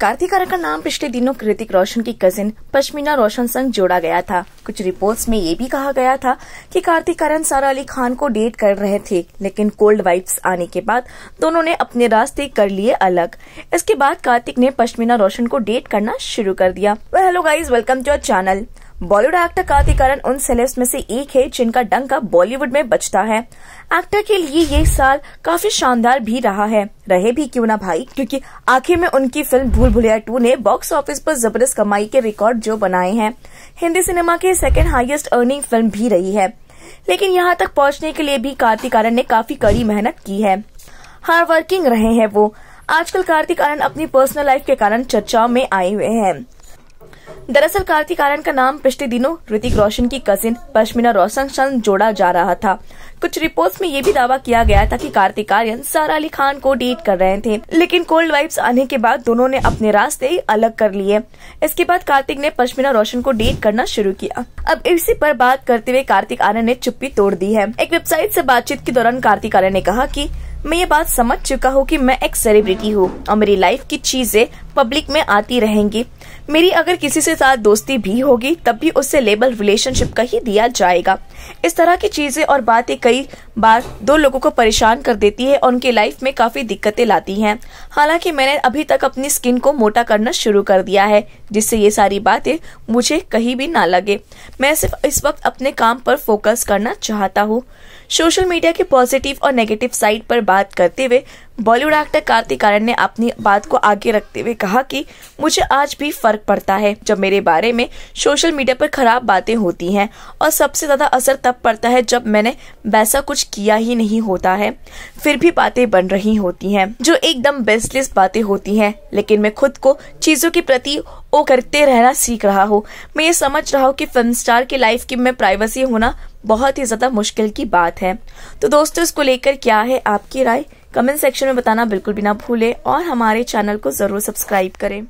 कार्तिक आर्यन का नाम पिछले दिनों कृतिक रोशन की कजिन पश्मीना रोशन संग जोड़ा गया था कुछ रिपोर्ट्स में ये भी कहा गया था कि कार्तिक आर्यन सारा अली खान को डेट कर रहे थे लेकिन कोल्ड वाइब्स आने के बाद दोनों ने अपने रास्ते कर लिए अलग इसके बाद कार्तिक ने पश्मीना रोशन को डेट करना शुरू कर दिया वह hello guys welcome to our channel Bollywood actor Kartik Aaryan उन सेलेब्स में से एक है जिनका डंका बॉलीवुड में बचता है एक्टर के लिए ये साल काफी शानदार भी रहा है रहे भी क्यों ना भाई क्योंकि आखिर में उनकी फिल्म भूल भुलैया टू ने बॉक्स ऑफिस पर जबरदस्त कमाई के रिकॉर्ड जो बनाए हैं हिंदी सिनेमा की सेकेंड हाइएस्ट अर्निंग फिल्म भी रही है लेकिन यहाँ तक पहुँचने के लिए भी कार्तिक आर्यन ने काफी कड़ी मेहनत की है हार्ड वर्किंग रहे हैं वो आजकल कार्तिक आर्यन अपनी पर्सनल लाइफ के कारण चर्चा में आए हुए हैं दरअसल कार्तिक आर्यन का नाम पिछले दिनों ऋतिक रोशन की कजिन पश्मिना रोशन संग जोड़ा जा रहा था कुछ रिपोर्ट्स में ये भी दावा किया गया था कि कार्तिक आर्यन सारा अली खान को डेट कर रहे थे लेकिन कोल्ड वाइब्स आने के बाद दोनों ने अपने रास्ते अलग कर लिए इसके बाद कार्तिक ने पश्मिना रोशन को डेट करना शुरू किया अब इसी पर बात करते हुए कार्तिक आर्यन ने चुप्पी तोड़ दी है एक वेबसाइट से बातचीत के दौरान कार्तिक आर्यन ने कहा कि मैं ये बात समझ चुका हूँ कि मैं एक सेलिब्रिटी हूँ और मेरी लाइफ की चीजें पब्लिक में आती रहेंगी मेरी अगर किसी से साथ दोस्ती भी होगी तब भी उससे लेबल रिलेशनशिप का ही दिया जाएगा इस तरह की चीजें और बातें कई बार दो लोगों को परेशान कर देती है और उनकी लाइफ में काफी दिक्कतें लाती हैं हालांकि मैंने अभी तक अपनी स्किन को मोटा करना शुरू कर दिया है जिससे ये सारी बातें मुझे कहीं भी ना लगे मैं सिर्फ इस वक्त अपने काम पर फोकस करना चाहता हूँ सोशल मीडिया के पॉजिटिव और नेगेटिव साइड पर बात करते हुए बॉलीवुड एक्टर कार्तिक आर्यन ने अपनी बात को आगे रखते हुए कहा कि मुझे आज भी फर्क पड़ता है जब मेरे बारे में सोशल मीडिया पर खराब बातें होती हैं और सबसे ज्यादा असर तब पड़ता है जब मैंने वैसा कुछ किया ही नहीं होता है फिर भी बातें बन रही होती हैं जो एकदम बेसलेस बातें होती हैं लेकिन मैं खुद को चीज़ों के प्रति ओ करते रहना सीख रहा हूँ मैं ये समझ रहा हूँ कि फिल्म स्टार की लाइफ की में प्राइवेसी होना बहुत ही ज़्यादा मुश्किल की बात है तो दोस्तों इसको लेकर क्या है आपकी राय कमेंट सेक्शन में बताना बिल्कुल भी ना भूले और हमारे चैनल को ज़रूर सब्सक्राइब करें